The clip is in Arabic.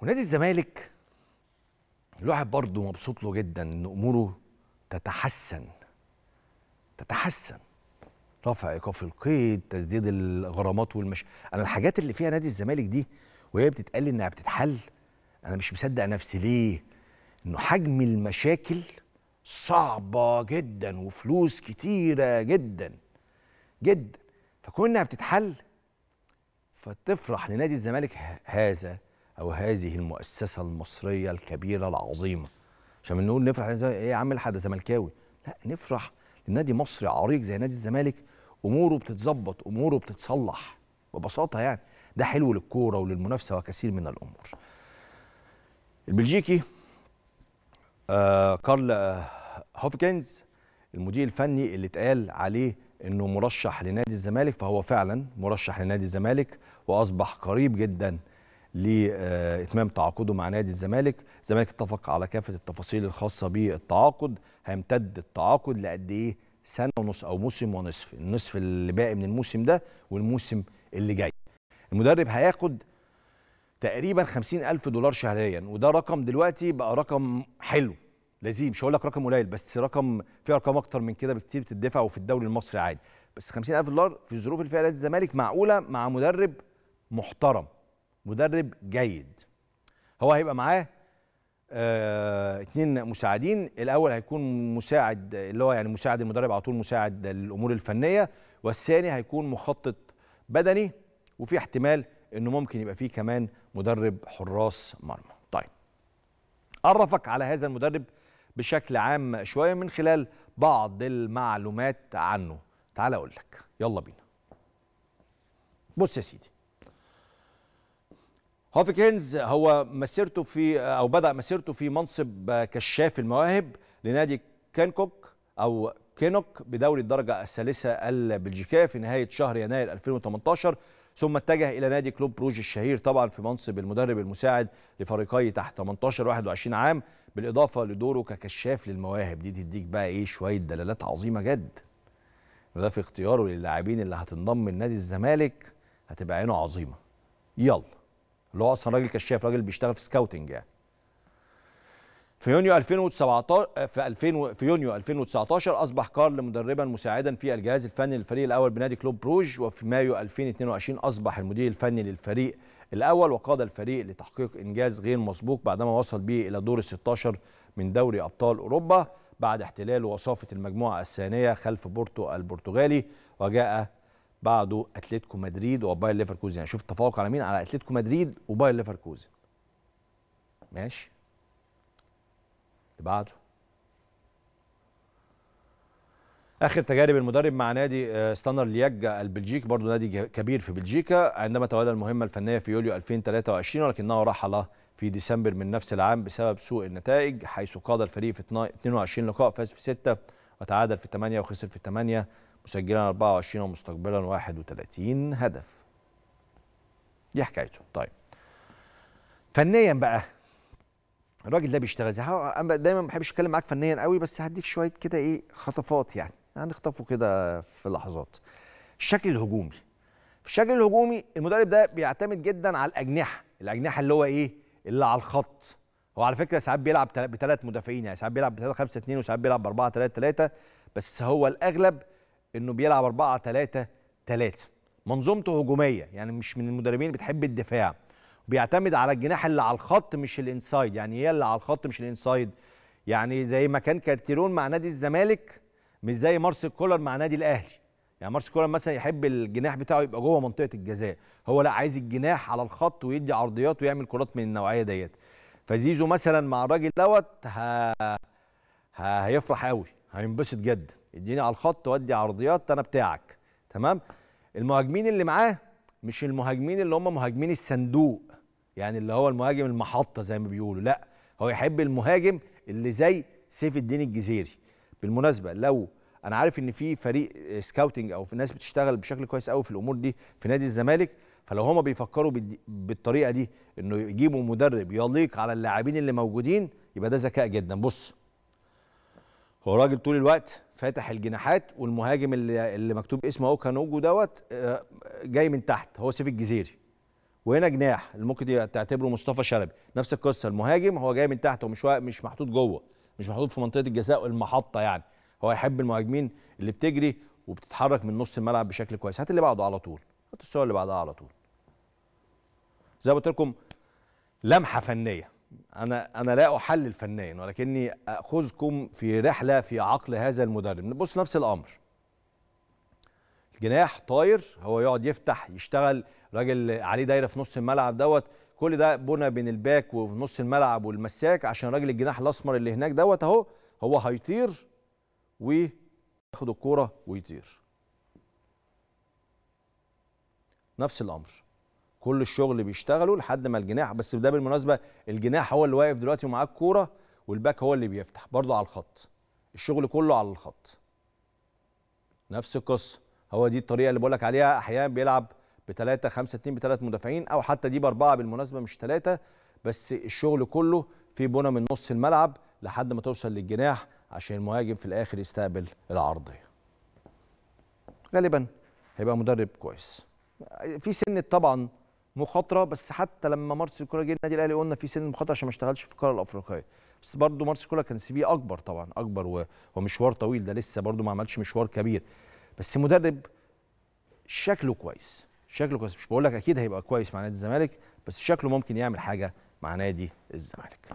ونادي الزمالك الواحد برضه مبسوط له جدا ان اموره تتحسن تتحسن رفع ايقاف القيد تسديد الغرامات والمش انا الحاجات اللي فيها نادي الزمالك دي وهي بتتقال انها بتتحل انا مش مصدق نفسي ليه انه حجم المشاكل صعبه جدا وفلوس كتيره جدا جدا فكون انها بتتحل فتفرح لنادي الزمالك هذا او هذه المؤسسه المصريه الكبيره العظيمه عشان بنقول نفرح ايه يا عم الحاج زملكاوي لا نفرح لنادي مصري عريق زي نادي الزمالك اموره بتتظبط اموره بتتصلح ببساطه يعني ده حلو للكوره وللمنافسه وكثير من الامور البلجيكي آه كارل آه، هوفكنز المدير الفني اللي اتقال عليه انه مرشح لنادي الزمالك فهو فعلا مرشح لنادي الزمالك واصبح قريب جدا لاتمام تعاقده مع نادي الزمالك، الزمالك اتفق على كافه التفاصيل الخاصه بالتعاقد، هيمتد التعاقد لقد ايه؟ سنه ونص او موسم ونصف، النصف اللي باقي من الموسم ده والموسم اللي جاي. المدرب هياخد تقريبا 50000 دولار شهريا وده رقم دلوقتي بقى رقم حلو لذيذ مش هقول لك رقم قليل بس رقم في ارقام اكتر من كده بكتير بتدفع وفي الدوري المصري عادي بس 50000 دولار في الظروف اللي فيها نادي الزمالك معقوله مع مدرب محترم مدرب جيد هو هيبقى معاه آه اتنين مساعدين الاول هيكون مساعد اللي هو يعني مساعد المدرب على طول مساعد للامور الفنيه والثاني هيكون مخطط بدني وفي احتمال انه ممكن يبقى فيه كمان مدرب حراس مرمى طيب عرفك على هذا المدرب بشكل عام شويه من خلال بعض المعلومات عنه تعال اقول لك يلا بينا بص يا سيدي هوفي كينز هو مسيرته في او بدا مسيرته في منصب كشاف المواهب لنادي كانكوك او كينوك بدوري الدرجه الثالثه البلجيكيه في نهايه شهر يناير 2018 ثم اتجه الى نادي كلوب بروج الشهير طبعا في منصب المدرب المساعد لفريقي تحت 18 21 عام بالاضافه لدوره ككشاف للمواهب دي تديك بقى ايه شويه دلالات عظيمه جد وده في اختياره للاعبين اللي هتنضم لنادي الزمالك هتبقى عينه عظيمه يلا اللي هو اصلا راجل كشاف راجل بيشتغل في سكاوتنج يعني في يونيو 2017 في 2000 في يونيو 2019 اصبح كارل مدربا مساعدا في الجهاز الفني للفريق الاول بنادي كلوب بروج وفي مايو 2022 اصبح المدير الفني للفريق الاول وقاد الفريق لتحقيق انجاز غير مسبوق بعدما وصل به الى دور ال 16 من دوري ابطال اوروبا بعد احتلال وصافه المجموعه الثانيه خلف بورتو البرتغالي وجاء بعده اتلتيكو مدريد وباير ليفركوزن يعني شوف التفوق على مين على اتلتيكو مدريد وباير ليفركوزن ماشي اللي بعده اخر تجارب المدرب مع نادي آه، ستانر ليج البلجيكي برضه نادي كبير في بلجيكا عندما تولى المهمه الفنيه في يوليو 2023 ولكنه رحل في ديسمبر من نفس العام بسبب سوء النتائج حيث قاد الفريق في 22 لقاء فاز في 6 وتعادل في 8 وخسر في 8 مسجلا 24 ومستقبلا 31 هدف دي حكايته طيب فنيا بقى الراجل ده بيشتغل زي انا دايما ما بحبش اتكلم معاك فنيا قوي بس هديك شويه كده ايه خطفات يعني هنخطفه يعني كده في لحظات الشكل الهجومي في الشكل الهجومي المدرب ده بيعتمد جدا على الاجنحه الاجنحه اللي هو ايه اللي على الخط هو على فكره ساعات بيلعب بثلاث مدافعين يعني ساعات بيلعب ب 3 5 2 وساعات بيلعب ب 4 3 3 بس هو الاغلب انه بيلعب 4 3 3 منظومته هجوميه يعني مش من المدربين بتحب الدفاع بيعتمد على الجناح اللي على الخط مش الانسايد يعني هي اللي على الخط مش الانسايد يعني زي ما كان كارتيرون مع نادي الزمالك مش زي مارسيل كولر مع نادي الاهلي يعني مارسيل كولر مثلا يحب الجناح بتاعه يبقى جوه منطقه الجزاء هو لا عايز الجناح على الخط ويدي عرضيات ويعمل كرات من النوعيه ديت فزيزو مثلا مع الراجل دوت ه... ه... هيفرح قوي هينبسط جدا اديني على الخط ودي عرضيات انا بتاعك تمام المهاجمين اللي معاه مش المهاجمين اللي هم مهاجمين الصندوق يعني اللي هو المهاجم المحطه زي ما بيقولوا لا هو يحب المهاجم اللي زي سيف الدين الجزيري بالمناسبه لو انا عارف ان في فريق سكاوتنج او في ناس بتشتغل بشكل كويس قوي في الامور دي في نادي الزمالك فلو هما بيفكروا بالطريقه دي انه يجيبوا مدرب يليق على اللاعبين اللي موجودين يبقى ده ذكاء جدا بص هو راجل طول الوقت فاتح الجناحات والمهاجم اللي, اللي مكتوب اسمه اوكانوجو دوت آه، جاي من تحت هو سيف الجزيري وهنا جناح اللي ممكن تعتبره مصطفى شلبي نفس القصه المهاجم هو جاي من تحت ومش مش محطوط جوه مش محطوط في منطقه الجزاء المحطه يعني هو يحب المهاجمين اللي بتجري وبتتحرك من نص الملعب بشكل كويس هات اللي بعده على طول هات الصور اللي بعدها على طول زي ما قلت لكم لمحه فنيه انا انا لا احلل فنيا ولكني اخذكم في رحله في عقل هذا المدرب نبص نفس الامر الجناح طاير هو يقعد يفتح يشتغل راجل عليه دايره في نص الملعب دوت كل ده بنى بين الباك ونص الملعب والمساك عشان راجل الجناح الاسمر اللي هناك دوت اهو هو هيطير وياخد الكوره ويطير نفس الامر كل الشغل بيشتغلوا لحد ما الجناح بس ده بالمناسبه الجناح هو اللي واقف دلوقتي ومعاه الكوره والباك هو اللي بيفتح برضه على الخط الشغل كله على الخط نفس القصه هو دي الطريقه اللي بقول لك عليها احيانا بيلعب بتلاتة خمسة اتنين بثلاث مدافعين او حتى دي باربعه بالمناسبه مش ثلاثه بس الشغل كله في بنا من نص الملعب لحد ما توصل للجناح عشان المهاجم في الاخر يستقبل العرضيه غالبا هيبقى مدرب كويس في سنه طبعا مخاطره بس حتى لما مارسيل كولا جه النادي الاهلي قلنا في سن مخاطره عشان ما اشتغلش في القاره الافريقيه بس برضه مارسيل كولا كان سي في اكبر طبعا اكبر ومشوار طويل ده لسه برضه ما عملش مشوار كبير بس مدرب شكله كويس شكله كويس مش بقول لك اكيد هيبقى كويس مع نادي الزمالك بس شكله ممكن يعمل حاجه مع نادي الزمالك